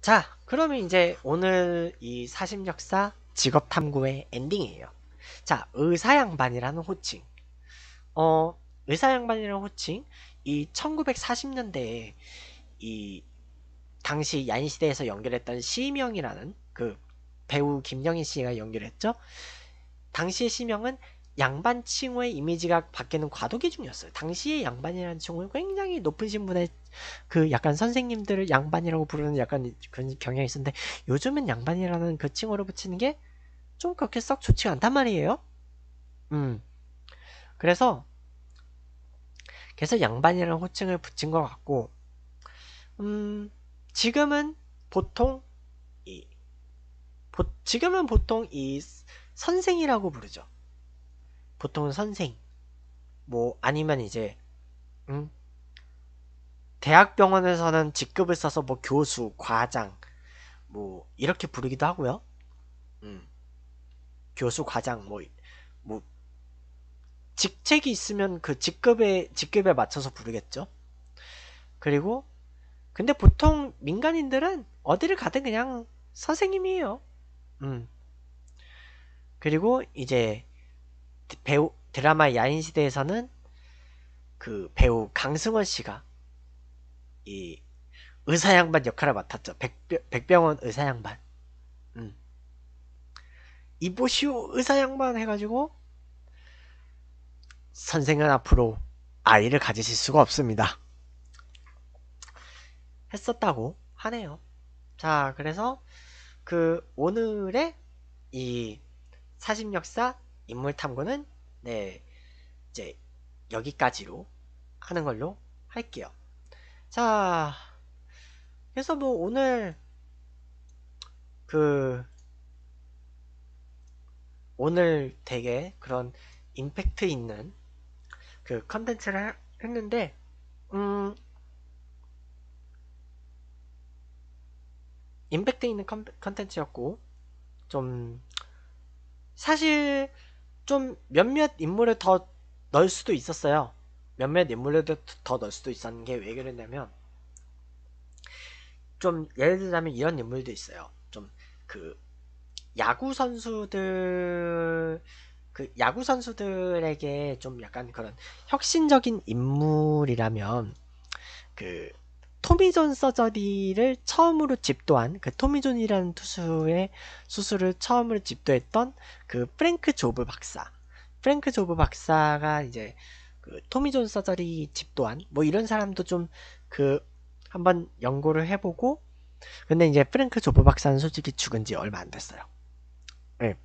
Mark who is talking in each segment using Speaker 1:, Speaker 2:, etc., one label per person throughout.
Speaker 1: 자, 그러면 이제 오늘 이 사심역사 직업탐구의 엔딩이에요. 자, 의사양반이라는 호칭. 어, 의사양반이라는 호칭. 이 1940년대에 이 당시 얀시대에서 연결했던 시명이라는 그 배우 김영희 씨가 연결했죠. 당시의 시명은 양반 칭호의 이미지가 바뀌는 과도기 중이었어요. 당시에 양반이라는 칭호는 굉장히 높은 신분의 그 약간 선생님들을 양반이라고 부르는 약간 그런 경향이 있었는데 요즘은 양반이라는 그 칭호를 붙이는 게 좀 그렇게 썩 좋지가 않단 말이에요. 음. 그래서 그래서 양반이라는 호칭을 붙인 것 같고 음 지금은 보통 이 보, 지금은 보통 이 선생이라고 부르죠. 보통은 선생, 뭐 아니면 이제 음? 대학병원에서는 직급을 써서 뭐 교수, 과장, 뭐 이렇게 부르기도 하고요. 음. 교수, 과장 뭐, 뭐 직책이 있으면 그 직급에 직급에 맞춰서 부르겠죠. 그리고 근데 보통 민간인들은 어디를 가든 그냥 선생님이에요. 음. 그리고 이제 배우 드라마 야인시대에서는 그 배우 강승원 씨가 이 의사 양반 역할을 맡았죠. 백병, 백병원 의사 양반. 음. 이보시오 의사 양반 해가지고 선생은 앞으로 아이를 가지실 수가 없습니다. 했었다고 하네요. 자, 그래서 그 오늘의 이 사심역사 인물 탐구는 네 이제 여기까지로 하는 걸로 할게요. 자 그래서 뭐 오늘 그 오늘 되게 그런 임팩트 있는 그 컨텐츠를 했는데 음 임팩트 있는 컨텐츠였고 좀 사실 좀 몇몇 인물을 더 넣을 수도 있었어요. 몇몇 인물을 더 넣을 수도 있었는 게왜그랬냐면좀 예를 들자면 이런 인물도 있어요. 좀 그 야구 선수들 그 야구 선수들에게 좀 약간 그런 혁신적인 인물이라면 그 토미존 서저리를 처음으로 집도한 그 토미존이라는 투수의 수술을 처음으로 집도했던 그 프랭크 조브 박사 프랭크 조브 박사가 이제 그 토미존 서저리 집도한 뭐 이런 사람도 좀 그 한번 연구를 해보고 근데 이제 프랭크 조브 박사는 솔직히 죽은 지 얼마 안 됐어요. 네.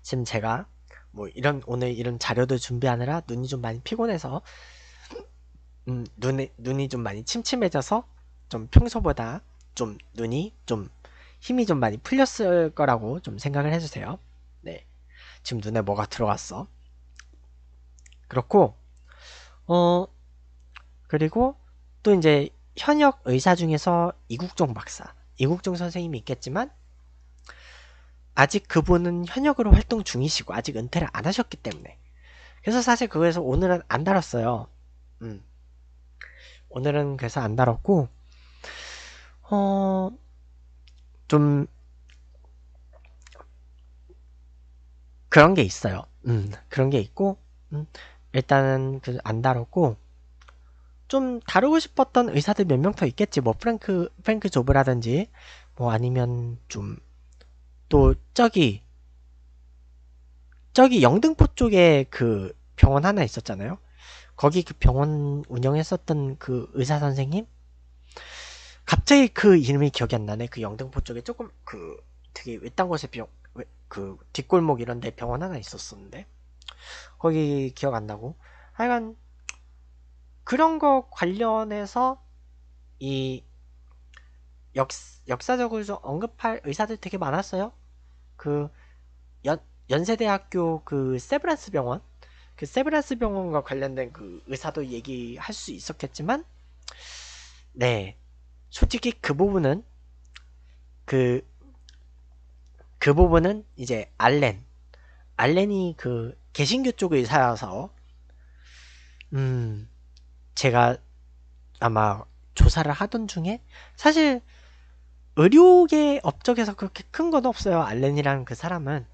Speaker 1: 지금 제가 뭐 이런 오늘 이런 자료들 준비하느라 눈이 좀 많이 피곤해서 음, 눈에, 눈이 좀 많이 침침해져서 좀 평소보다 좀 눈이 좀 힘이 좀 많이 풀렸을 거라고 좀 생각을 해주세요. 네. 지금 눈에 뭐가 들어왔어 그렇고, 어, 그리고 또 이제 현역 의사 중에서 이국종 박사, 이국종 선생님이 있겠지만, 아직 그분은 현역으로 활동 중이시고, 아직 은퇴를 안 하셨기 때문에. 그래서 사실 그거에서 오늘은 안 다뤘어요. 음. 오늘은 그래서 안 다뤘고 어, 좀 그런 게 있어요. 음, 그런 게 있고 음, 일단은 그 안 다뤘고 좀 다루고 싶었던 의사들 몇 명 더 있겠지. 뭐 프랭크 프랭크 조브라든지 뭐 아니면 좀 또 저기 저기 영등포 쪽에 그 병원 하나 있었잖아요. 거기 그 병원 운영했었던 그 의사 선생님? 갑자기 그 이름이 기억이 안 나네. 그 영등포 쪽에 조금 그 되게 외딴 곳에 병, 그 뒷골목 이런 데 병원 하나 있었었는데. 거기 기억 안 나고. 하여간 그런 거 관련해서 이 역, 역사적으로 좀 언급할 의사들 되게 많았어요. 그 연, 연세대학교 그 세브란스 병원 그세브라스 병원과 관련된 그 의사도 얘기할 수 있었겠지만 네 솔직히 그 부분은 그그 그 부분은 이제 알렌 알렌이 그 개신교 쪽 의사여서 음 제가 아마 조사를 하던 중에 사실 의료계 업적에서 그렇게 큰 건 없어요 알렌이라는 그 사람은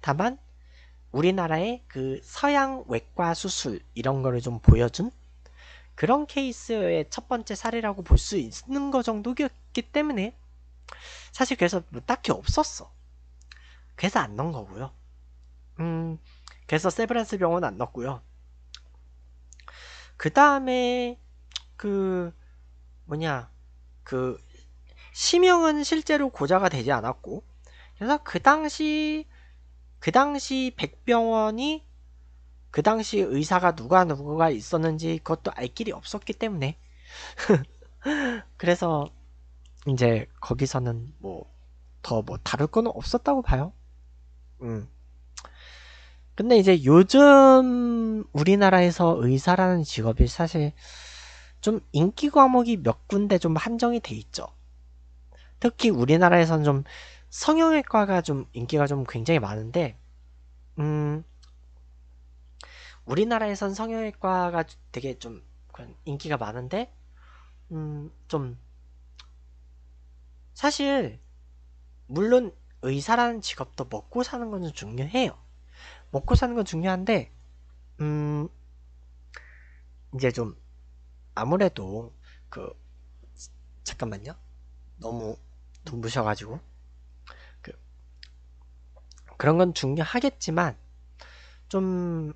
Speaker 1: 다만 우리나라의 그 서양 외과 수술 이런 거를 좀 보여준 그런 케이스의 첫 번째 사례라고 볼 수 있는 거 정도였기 때문에 사실 그래서 뭐 딱히 없었어. 그래서 안 넣은 거고요. 음, 그래서 세브란스 병원 안 넣었고요. 그 다음에 그 뭐냐 그심형은 실제로 고자가 되지 않았고 그래서 그 당시 그 당시 백병원이 그 당시 의사가 누가 누구가 있었는지 그것도 알 길이 없었기 때문에 그래서 이제 거기서는 뭐 더뭐 뭐다를 거는 없었다고 봐요. 음. 근데 이제 요즘 우리나라에서 의사라는 직업이 사실 좀 인기 과목이 몇 군데 좀 한정이 돼 있죠. 특히 우리나라에서는 좀 성형외과가 좀 인기가 좀 굉장히 많은데 음 우리나라에선 성형외과가 되게 좀 인기가 많은데 음좀 사실 물론 의사라는 직업도 먹고 사는 건 중요해요. 먹고 사는 건 중요한데 음 이제 좀 아무래도 그 잠깐만요. 너무 눈부셔가지고 그런 건 중요하겠지만 좀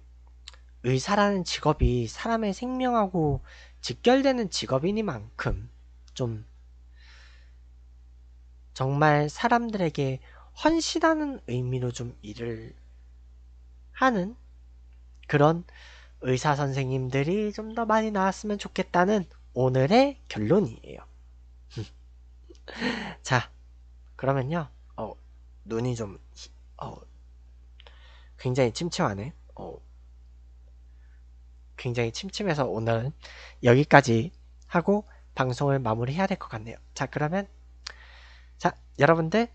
Speaker 1: 의사라는 직업이 사람의 생명하고 직결되는 직업이니만큼 좀 정말 사람들에게 헌신하는 의미로 좀 일을 하는 그런 의사 선생님들이 좀 더 많이 나왔으면 좋겠다는 오늘의 결론이에요. 자, 그러면요. 어, 눈이 좀 어, 굉장히 침침하네. 어, 굉장히 침침해서 오늘은 여기까지 하고 방송을 마무리해야 될 것 같네요. 자, 그러면 자, 여러분들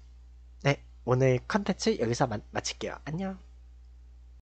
Speaker 1: 네, 오늘 컨텐츠 여기서 마, 마칠게요. 안녕.